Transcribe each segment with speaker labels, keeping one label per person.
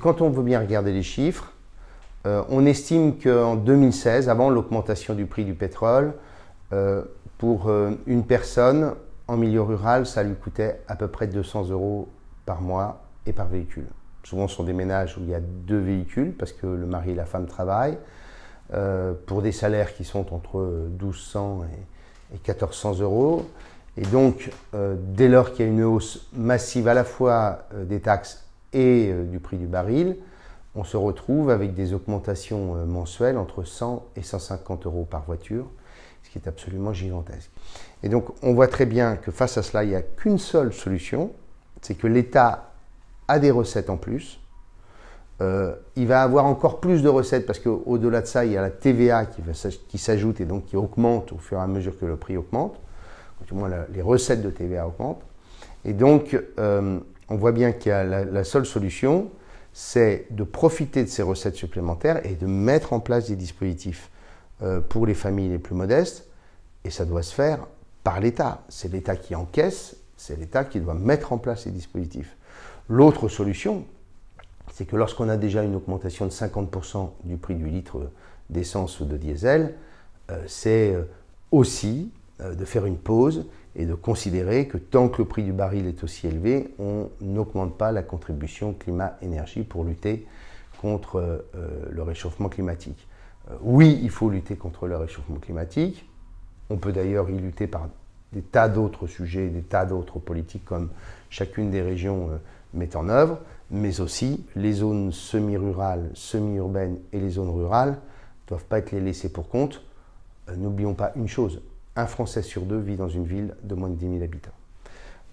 Speaker 1: Quand on veut bien regarder les chiffres, euh, on estime qu'en 2016, avant l'augmentation du prix du pétrole, euh, pour euh, une personne en milieu rural, ça lui coûtait à peu près 200 euros par mois et par véhicule. Souvent, ce sont des ménages où il y a deux véhicules parce que le mari et la femme travaillent, pour des salaires qui sont entre 1200 et 1400 euros. Et donc, dès lors qu'il y a une hausse massive à la fois des taxes et euh, du prix du baril, on se retrouve avec des augmentations euh, mensuelles entre 100 et 150 euros par voiture, ce qui est absolument gigantesque. Et donc on voit très bien que face à cela, il n'y a qu'une seule solution, c'est que l'État a des recettes en plus. Euh, il va avoir encore plus de recettes parce qu'au-delà de ça, il y a la TVA qui, qui s'ajoute et donc qui augmente au fur et à mesure que le prix augmente. Ou du moins, les recettes de TVA augmentent. Et donc, on voit bien qu'il y a la, seule solution, c'est de profiter de ces recettes supplémentaires et de mettre en place des dispositifs euh, pour les familles les plus modestes. Et ça doit se faire par l'État. C'est l'État qui encaisse, c'est l'État qui doit mettre en place ces dispositifs. L'autre solution, c'est que lorsqu'on a déjà une augmentation de 50% du prix du litre d'essence ou de diesel, euh, c'est euh, aussi de faire une pause et de considérer que tant que le prix du baril est aussi élevé, on n'augmente pas la contribution climat-énergie pour lutter contre euh, euh, le réchauffement climatique. Euh, oui, il faut lutter contre le réchauffement climatique. On peut d'ailleurs y lutter par des tas d'autres sujets, des tas d'autres politiques comme chacune des régions met en œuvre, mais aussi les zones semi-rurales, semi-urbaines et les zones rurales ne doivent pas être les laissées pour compte. N'oublions pas une chose, un Français sur deux vit dans une ville de moins de 10 000 habitants.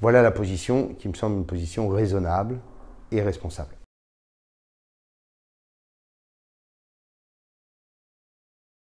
Speaker 1: Voilà la position qui me semble une position raisonnable et responsable.